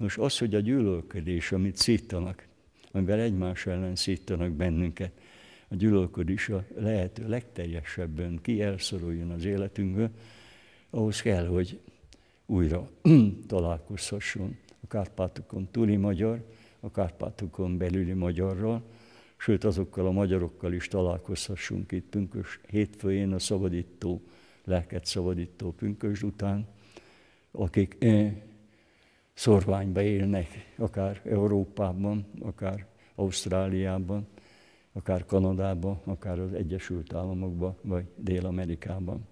Nos, az, hogy a gyűlölködés, amit szítanak, amivel egymás ellen szítanak bennünket, a gyűlölködés a lehető legteljesebben ki elszoruljon az életünkből, ahhoz kell, hogy újra találkozhasson a Kárpátokon túli magyar, a Kárpátokon belüli magyarral, sőt azokkal a magyarokkal is találkozhassunk itt pünkös hétfőjén a szabadító, lelket szabadító pünkös után, akik eh, szorványba élnek, akár Európában, akár Ausztráliában, akár Kanadában, akár az Egyesült Államokban, vagy Dél-Amerikában.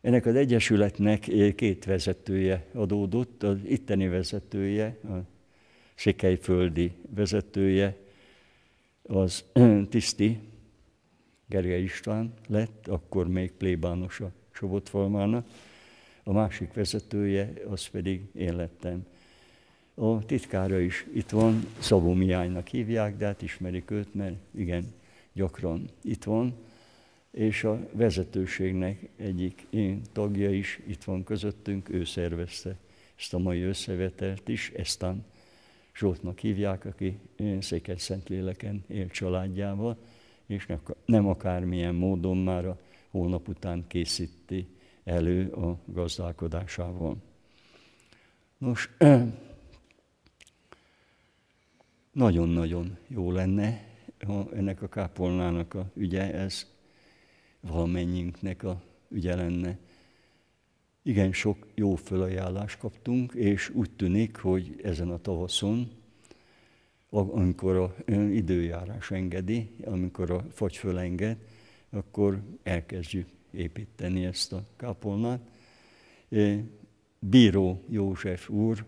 Ennek az Egyesületnek két vezetője adódott, az itteni vezetője, a Székelyföldi vezetője, az tiszti Gergely István lett, akkor még plébános a Sobotfalmának, a másik vezetője az pedig én lettem. A titkára is itt van, Szabó Miánynak hívják, de hát ismerik őt, mert igen, gyakran itt van, és a vezetőségnek egyik én tagja is itt van közöttünk, ő szervezte ezt a mai összevetelt is, eztán Zsoltnak hívják, aki Székely Szentléleken él családjával, és nem akármilyen módon már a hónap után készíti elő a gazdálkodásával. Nos, nagyon-nagyon jó lenne, ha ennek a kápolnának a ügye ez valamennyinknek a ügye lenne. Igen sok jó fölajánlást kaptunk, és úgy tűnik, hogy ezen a tavaszon, amikor a időjárás engedi, amikor a fagy fölenged, akkor elkezdjük építeni ezt a kapolnát. Bíró József úr,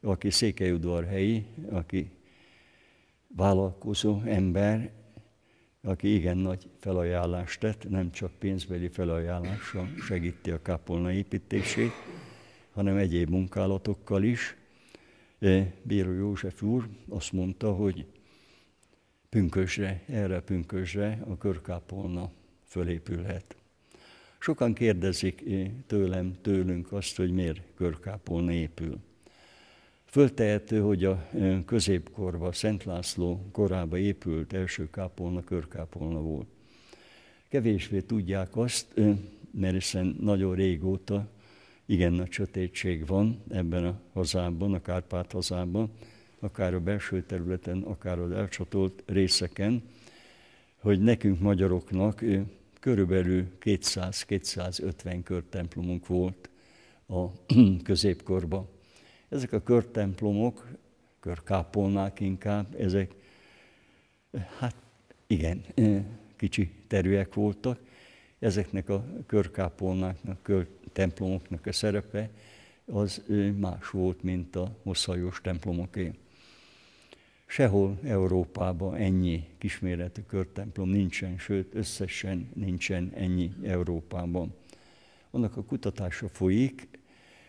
aki székelyudvarhelyi, aki vállalkozó ember, aki igen nagy felajánlást tett, nem csak pénzbeli felajánlással segíti a kápolna építését, hanem egyéb munkálatokkal is. Bíró József úr azt mondta, hogy pünkösre, erre pünkösre a körkápolna fölépülhet. Sokan kérdezik eh, tőlem, tőlünk azt, hogy miért körkápol épül. Föltehető, hogy a eh, középkorba Szent László korába épült első kápolna, körkápolna volt. Kevésbé tudják azt, eh, mert hiszen nagyon régóta igen nagy sötétség van ebben a hazában, a Kárpát hazában, akár a belső területen, akár az elcsatolt részeken, hogy nekünk magyaroknak körülbelül 200-250 körtemplomunk volt a középkorban. Ezek a körtemplomok, körkápolnák inkább, ezek, hát igen, kicsi terűek voltak. Ezeknek a körkápolnáknak, körtemplomoknak a szerepe az más volt, mint a hosszajós templomoké. Sehol Európában ennyi kisméretű körtemplom nincsen, sőt, összesen nincsen ennyi Európában. Annak a kutatása folyik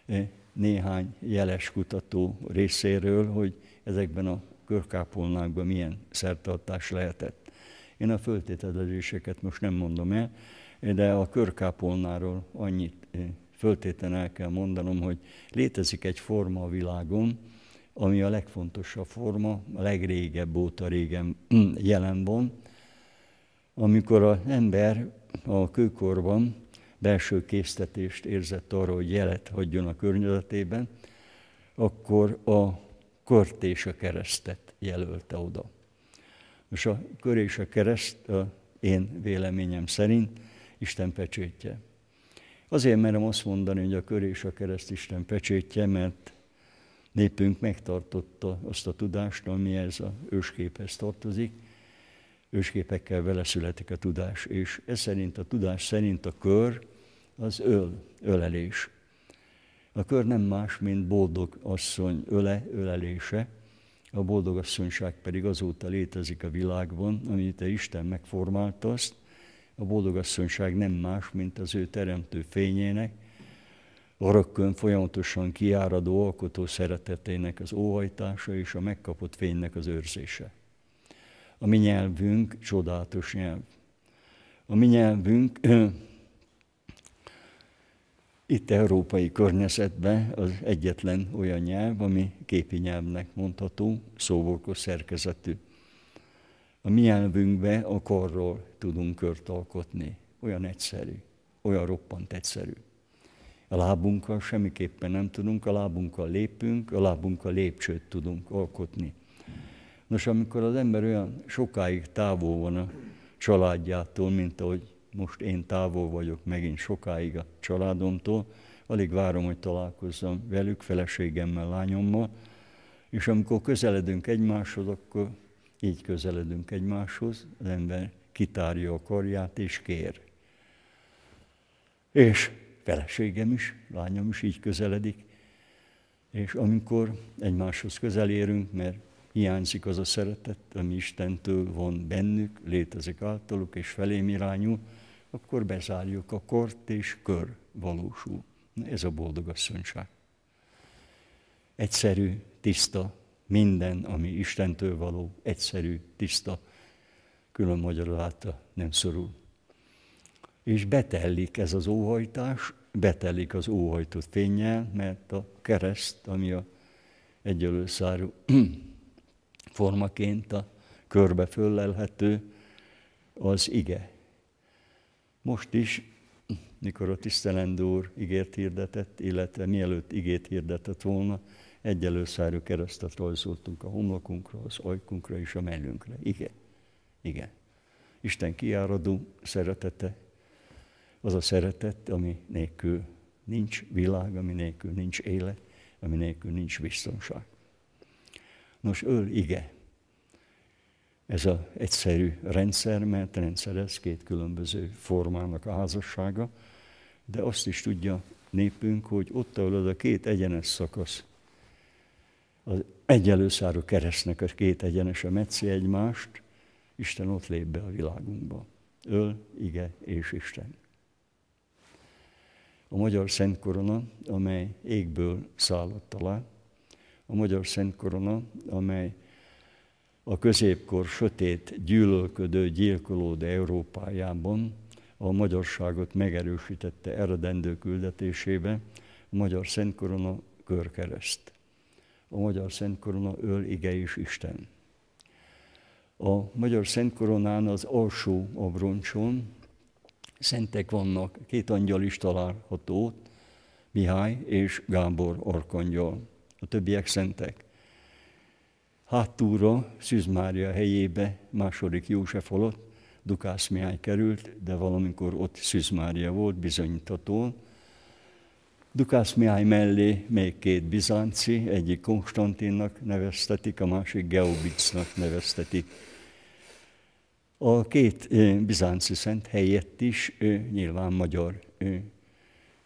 eh, néhány jeles kutató részéről, hogy ezekben a körkápolnákban milyen szertartás lehetett. Én a föltételezéseket most nem mondom el, de a körkápolnáról annyit eh, föltéten el kell mondanom, hogy létezik egy forma a világon, ami a legfontosabb forma, a legrégebb óta régen jelen van, amikor az ember a kőkorban belső késztetést érzett arra, hogy jelet hagyjon a környezetében, akkor a kört és a keresztet jelölte oda. És a kör és a kereszt a én véleményem szerint Isten pecsétje. Azért merem azt mondani, hogy a kör és a kereszt Isten pecsétje, mert népünk megtartotta azt a tudást, ami ez a ősképhez tartozik. Ősképekkel vele születik a tudás, és ez szerint a tudás szerint a kör az öl, ölelés. A kör nem más, mint boldog asszony öle, ölelése, a boldog asszonyság pedig azóta létezik a világban, amit te Isten megformált azt, a boldog asszonyság nem más, mint az ő teremtő fényének, örökkön folyamatosan kiáradó alkotó szeretetének az óhajtása és a megkapott fénynek az őrzése. A mi nyelvünk csodálatos nyelv. A mi nyelvünk ö, itt európai környezetben az egyetlen olyan nyelv, ami képi nyelvnek mondható, szóvokos szerkezetű. A mi nyelvünkbe a korról tudunk kört alkotni. Olyan egyszerű, olyan roppant egyszerű. A lábunkkal semmiképpen nem tudunk, a lábunkkal lépünk, a lábunkkal lépcsőt tudunk alkotni. Nos, amikor az ember olyan sokáig távol van a családjától, mint ahogy most én távol vagyok megint sokáig a családomtól, alig várom, hogy találkozzam velük, feleségemmel, lányommal, és amikor közeledünk egymáshoz, akkor így közeledünk egymáshoz, az ember kitárja a karját és kér. És feleségem is, lányom is így közeledik, és amikor egymáshoz érünk, mert hiányzik az a szeretet, ami Istentől van bennük, létezik általuk és felém irányul, akkor bezárjuk a kort és kör valósul. Ez a boldog asszonyság. Egyszerű, tiszta, minden, ami Istentől való, egyszerű, tiszta, külön magyarázata nem szorul és betellik ez az óhajtás, betelik az óhajtott fényjel, mert a kereszt, ami a egyelő formaként a körbe föllelhető, az ige. Most is, mikor a tisztelendő úr igét hirdetett, illetve mielőtt igét hirdetett volna, egyelő keresztet rajzoltunk a homlokunkra, az ajkunkra és a mellünkre. Ige, Igen. Isten kiáradó szeretete az a szeretet, ami nélkül nincs világ, ami nélkül nincs élet, ami nélkül nincs biztonság. Nos, ő ige. Ez az egyszerű rendszer, mert rendszer ez két különböző formának a házassága, de azt is tudja népünk, hogy ott, ahol az a két egyenes szakasz, az egyelőszáru keresztnek a két a metszi egymást, Isten ott lép be a világunkba. Öl, ige és Isten a Magyar Szent Korona, amely égből szállott alá, a Magyar Szent Korona, amely a középkor sötét, gyűlölködő, gyilkolódó Európájában a magyarságot megerősítette eredendő küldetésébe, a Magyar Szent Korona körkereszt. A Magyar Szent Korona öl ige is Isten. A Magyar Szent Koronán az alsó abroncson szentek vannak, két angyal is található Mihály és Gábor orkongyol. A többiek szentek. Hátúra, Szűz Mária helyébe második József alatt Dukász Mihály került, de valamikor ott Szűz Mária volt bizonyítható. Dukász Mihály mellé még két bizánci, egyik Konstantinnak neveztetik, a másik Geobicnak neveztetik a két bizánci szent helyett is ő nyilván magyar, ő,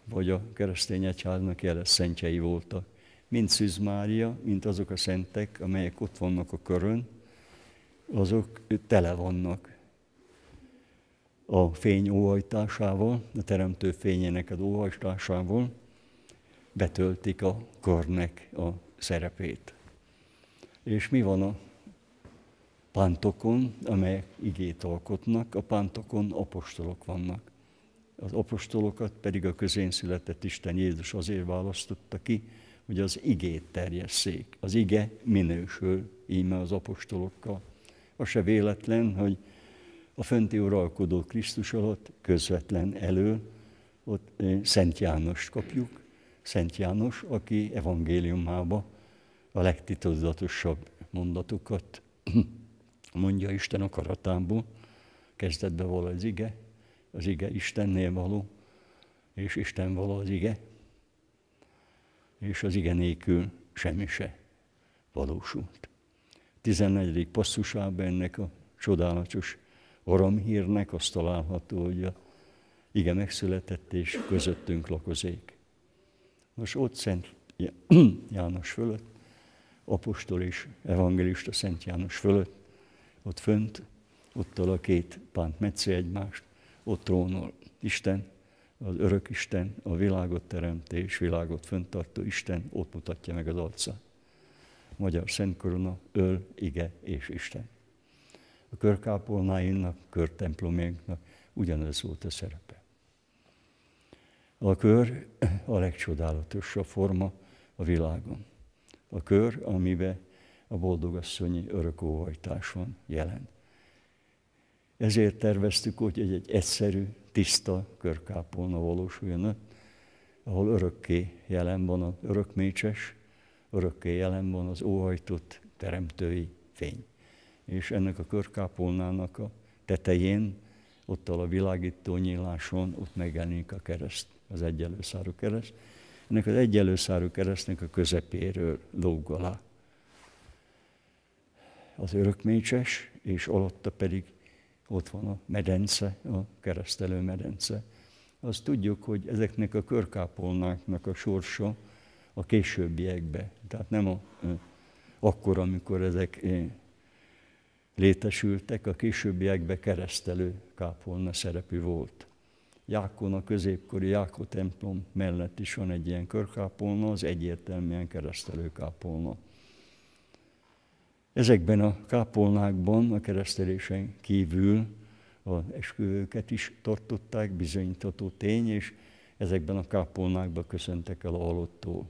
vagy a keresztény egyháznak jeles szentjei voltak. Mint Szűz Mária, mint azok a szentek, amelyek ott vannak a körön, azok tele vannak a fény óhajtásával, a teremtő fényének az óhajtásával, betöltik a körnek a szerepét. És mi van a pántokon, amelyek igét alkotnak, a pántokon apostolok vannak. Az apostolokat pedig a közén született Isten Jézus azért választotta ki, hogy az igét terjesszék. Az ige minősül, íme az apostolokkal. A se véletlen, hogy a fönti uralkodó Krisztus alatt közvetlen elő, ott eh, Szent Jánost kapjuk, Szent János, aki evangéliumába a legtitozatosabb mondatokat mondja Isten akaratából, kezdetben való az ige, az ige Istennél való, és Isten való az ige, és az ige nélkül semmi se valósult. 14. passzusában ennek a csodálatos aramhírnek azt található, hogy a ige megszületett és közöttünk lakozik. Most ott Szent János fölött, apostol és evangelista Szent János fölött ott fönt, ott a két pánt metsző egymást, ott trónol Isten, az örök Isten, a világot teremtő és világot föntartó Isten, ott mutatja meg az arcát. Magyar Szent Korona, öl, ige és Isten. A körkápolnáinknak, körtemplomjánknak ugyanez volt a szerepe. A kör a legcsodálatosabb forma a világon. A kör, amiben a boldogasszonyi örökóhajtáson jelen. Ezért terveztük, hogy egy, egy egyszerű, tiszta körkápolna valósuljon, ahol örökké jelen van az örökmécses, örökké jelen van az óhajtott teremtői fény. És ennek a körkápolnának a tetején, ott a világító nyíláson, ott megjelenik a kereszt, az egyelőszáru kereszt. Ennek az egyelőszáru keresztnek a közepéről lóg alá az örökmécses, és alatta pedig ott van a medence, a keresztelő medence. Azt tudjuk, hogy ezeknek a körkápolnáknak a sorsa a későbbiekbe. Tehát nem a, akkor, amikor ezek létesültek, a későbbiekbe keresztelő kápolna szerepű volt. Jákon a középkori Jákó templom mellett is van egy ilyen körkápolna, az egyértelműen keresztelő kápolna. Ezekben a kápolnákban a keresztelésen kívül az esküvőket is tartották, bizonyítható tény, és ezekben a kápolnákban köszöntek el a halottól.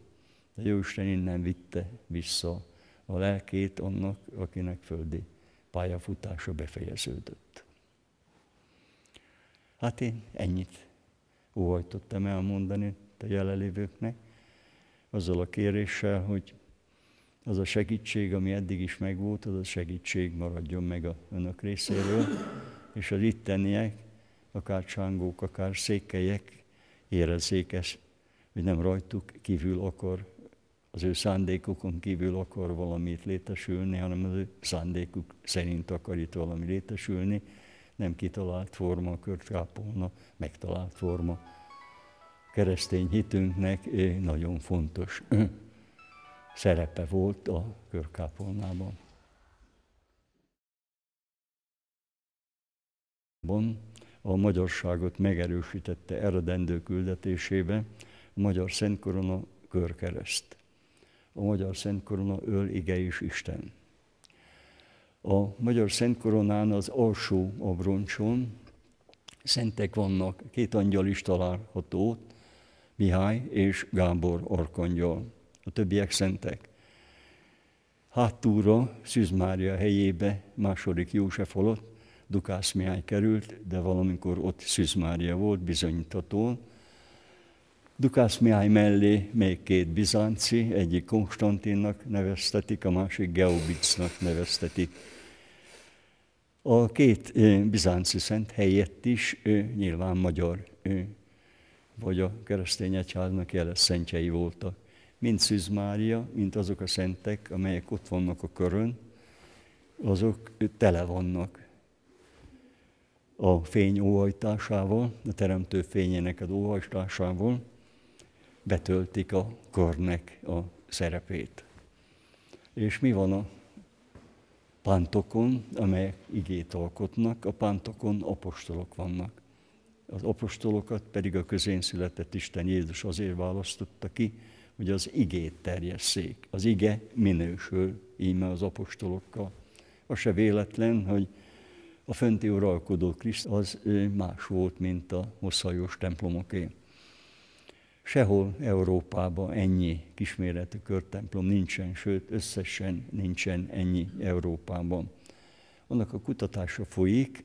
A Jóisten innen vitte vissza a lelkét annak, akinek földi pályafutása befejeződött. Hát én ennyit óhajtottam elmondani a jelenlévőknek, azzal a kéréssel, hogy az a segítség, ami eddig is megvolt, az a segítség maradjon meg a önök részéről, és az itteniek, akár csángók, akár székelyek érezzék ezt, hogy nem rajtuk kívül akar, az ő szándékukon kívül akar valamit létesülni, hanem az ő szándékuk szerint akar itt valami létesülni, nem kitalált forma, kört kápolna, megtalált forma. Keresztény hitünknek eh, nagyon fontos szerepe volt a körkápolnában. A magyarságot megerősítette eredendő küldetésébe a Magyar Szent Korona körkereszt. A Magyar Szent Korona öl ige is Isten. A Magyar Szent Koronán az alsó abroncson szentek vannak, két angyal is található, Mihály és Gábor arkangyal a többiek szentek. Hátúra, Szűz Mária helyébe második József holott, Dukász Mihály került, de valamikor ott Szűz Mária volt bizonyítatón. Dukász Mihály mellé még két bizánci, egyik Konstantinnak neveztetik, a másik Geobicnak neveztetik. A két bizánci szent helyett is ő nyilván magyar, ő, vagy a keresztény egyháznak jeles szentjei voltak. Mint Szűz Mária, mint azok a szentek, amelyek ott vannak a körön, azok tele vannak a fény óhajtásával, a teremtő fényének az óhajtásával, betöltik a körnek a szerepét. És mi van a pántokon, amelyek igét alkotnak? A pántokon apostolok vannak. Az apostolokat pedig a közén született Isten Jézus azért választotta ki, hogy az igét terjesszék. Az ige minősül, íme az apostolokkal. Az se véletlen, hogy a fönti uralkodó Kriszt az más volt, mint a hosszajós templomoké. Sehol Európában ennyi kisméretű körtemplom nincsen, sőt összesen nincsen ennyi Európában. Annak a kutatása folyik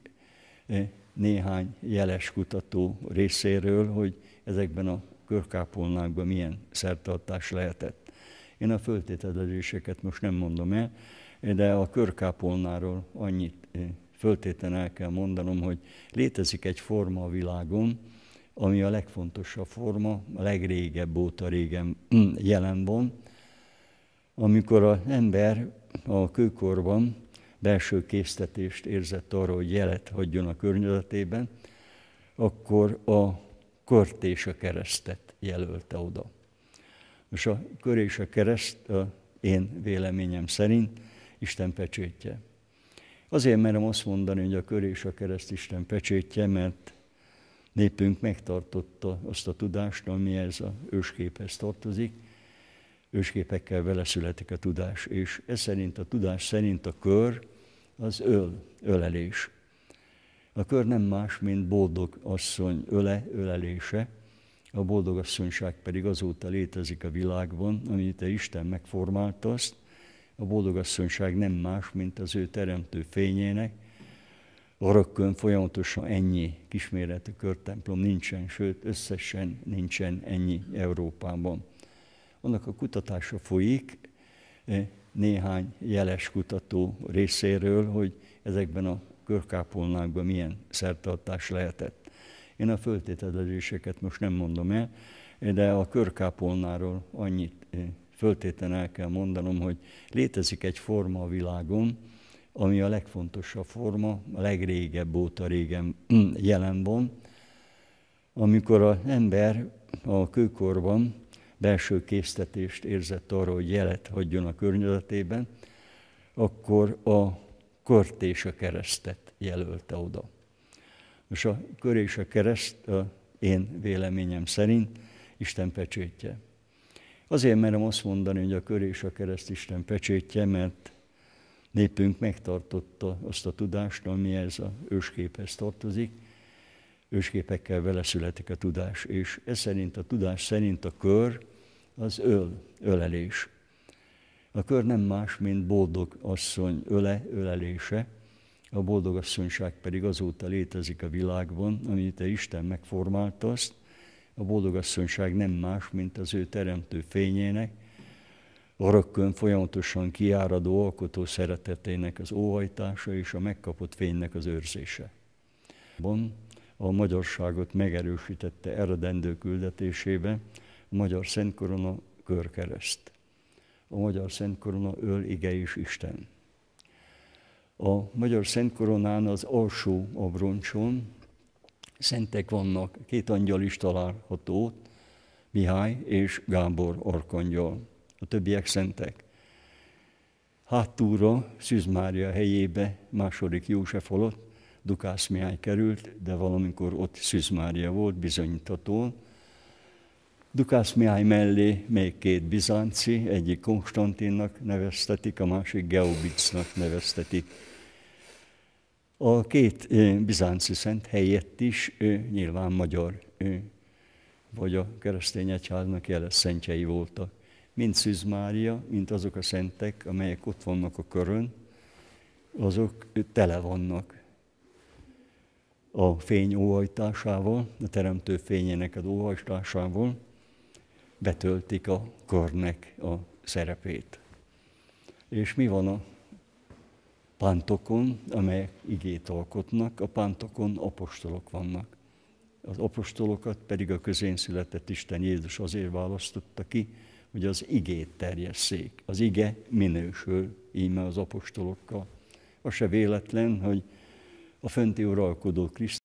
eh, néhány jeles kutató részéről, hogy ezekben a körkápolnákban milyen szertartás lehetett. Én a föltételezéseket most nem mondom el, de a körkápolnáról annyit eh, föltétlen el kell mondanom, hogy létezik egy forma a világon, ami a legfontosabb forma, a legrégebb óta régen mm, jelen van, amikor az ember a kőkorban belső késztetést érzett arra, hogy jelet hagyjon a környezetében, akkor a kört és a keresztet jelölte oda. Most a kör és a kereszt a én véleményem szerint Isten pecsétje. Azért merem azt mondani, hogy a kör és a kereszt Isten pecsétje, mert népünk megtartotta azt a tudást, ami ez a ősképhez tartozik. Ősképekkel vele születik a tudás, és ez szerint a tudás szerint a kör az öl, ölelés. A kör nem más, mint boldog asszony öle, ölelése, a boldog asszonyság pedig azóta létezik a világban, amit te Isten megformált azt, a boldog asszonyság nem más, mint az ő teremtő fényének, a rökkön folyamatosan ennyi kisméretű körtemplom nincsen, sőt, összesen nincsen ennyi Európában. Annak a kutatása folyik eh, néhány jeles kutató részéről, hogy ezekben a körkápolnákban milyen szertartás lehetett. Én a föltételezéseket most nem mondom el, de a körkápolnáról annyit eh, föltéten el kell mondanom, hogy létezik egy forma a világon, ami a legfontosabb forma, a legrégebb óta régen mm, jelen van, amikor az ember a kőkorban belső késztetést érzett arra, hogy jelet hagyjon a környezetében, akkor a kört és a keresztet jelölte oda. Most a kör és a kereszt a én véleményem szerint Isten pecsétje. Azért merem azt mondani, hogy a kör és a kereszt Isten pecsétje, mert népünk megtartotta azt a tudást, ami ez a ősképhez tartozik. Ősképekkel vele születik a tudás, és ez szerint a tudás szerint a kör az öl, ölelés. A kör nem más, mint boldog asszony öle, ölelése, a boldog asszonyság pedig azóta létezik a világban, amit te Isten megformált azt. A boldog asszonyság nem más, mint az ő teremtő fényének, a rökkön folyamatosan kiáradó alkotó szeretetének az óhajtása és a megkapott fénynek az őrzése. Bon, a magyarságot megerősítette eredendő küldetésébe a Magyar Korona körkereszt a Magyar Szent Korona öl ige és Isten. A Magyar Szent Koronán az alsó abroncson szentek vannak, két angyal is található, Mihály és Gábor arkangyal. A többiek szentek. Hátúra, Szűz Mária helyébe, második József alatt Dukász Mihály került, de valamikor ott Szűz Mária volt bizonyítatón, Dukász Mihály mellé még két bizánci, egyik Konstantinnak neveztetik, a másik Geobicnak neveztetik. A két bizánci szent helyett is ő nyilván magyar, ő, vagy a keresztény egyháznak jeles szentjei voltak. Mint Szűz Mária, mint azok a szentek, amelyek ott vannak a körön, azok tele vannak a fény óhajtásával, a teremtő fényének az óhajtásával, betöltik a körnek a szerepét. És mi van a pántokon, amelyek igét alkotnak, a pántokon apostolok vannak. Az apostolokat pedig a közén született Isten Jézus azért választotta ki, hogy az igét terjesszék. Az ige minősül íme az apostolokkal. A se véletlen, hogy a fönti uralkodó Krisztus